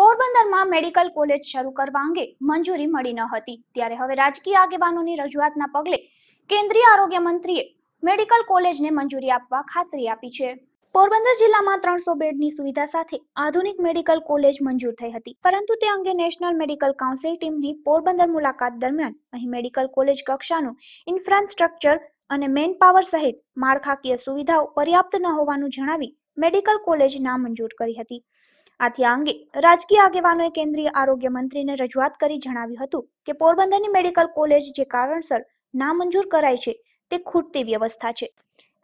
પોરબંદરમાં medical college શરૂ કરવા અંગે મંજૂરી મળી ન હતી ત્યારે હવે રાજકીય આગેવાનોની રજૂઆતના પગલે કેન્દ્રીય આરોગ્ય મંત્રીએ મેડિકલ કોલેજને મંજૂરી આપવા ખાતરી આપી છે પોરબંદર જિલ્લામાં ત્રણસો બેડની સુવિધા સાથે આધુનિક મેડિકલ કોલેજ મંજૂર થઈ હતી પરંતુ તે અંગે નેશનલ મેડિકલ કાઉન્સિલ ટીમની પોરબંદર મુલાકાત દરમિયાન અહીં મેડિકલ કોલેજ કક્ષાનું ઇન્ફ્રાસ્ટ્રક્ચર અને મેન પાવર સહિત માળખાકીય સુવિધાઓ પર્યાપ્ત ન હોવાનું જણાવી મેડિકલ કોલેજ નામંજૂર કરી હતી આથી આ અંગે રાજકીય આગેવાનોએ કેન્દ્રીય આરોગ્ય મંત્રીને રજૂઆત કરી જણાવ્યું હતું કે પોરબંદરની મેડિકલ કોલેજ જે કારણસર નામંજૂર કરાય છે તે ખૂટતી વ્યવસ્થા છે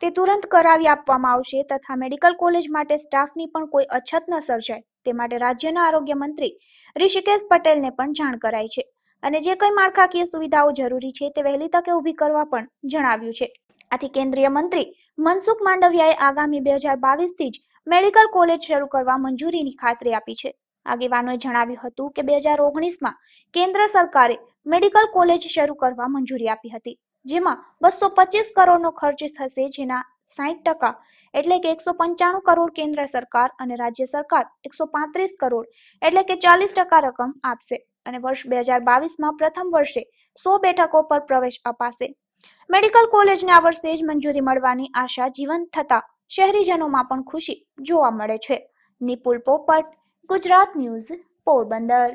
તે તુરંત કરાવી આપવામાં આવશે તથા મેડિકલ કોલેજ માટે સ્ટાફની પણ કોઈ અછત ન સર્જાય તે માટે રાજ્યના આરોગ્ય મંત્રી ઋષિકેશ પટેલને પણ જાણ કરાઈ છે અને જે કંઈ માળખાકીય સુવિધાઓ જરૂરી છે તે વહેલી તકે ઊભી કરવા પણ જણાવ્યું છે આથી કેન્દ્રીય મંત્રી મનસુખ માંડવિયાએ આગામી બે હજાર બાવીસથી જ મેડિકલ કોલેજ શરૂ કરવા મંજૂરીની ખાતરી આપી છે આગેવાનોએ જણાવ્યું હતું કે બે હજાર ઓગણીસમાં કેન્દ્ર સરકારે મેડિકલ કોલેજ શરૂ કરવા મંજૂરી આપી હતી જેમાં બસો પચીસ કરોડનો ખર્ચ થશે જેના સાહીઠ ટકા એટલે કે એકસો પંચાણું કરોડ કેન્દ્ર સરકાર અને રાજ્ય સરકાર એકસો પાંત્રીસ કરોડ એટલે કે ચાલીસ ટકા રકમ આપશે અને વર્ષ બે હજાર બાવીસમાં પ્રથમ વર્ષે સો બેઠકો પર પ્રવેશ અપાશે મેડિકલ કોલેજને આ વર્ષે જ મંજૂરી મળવાની આશા જીવંત થતા શહેરીજનોમાં પણ ખુશી જોવા મળે છે નિપુલ પોપટ ગુજરાત ન્યૂઝ પોરબંદર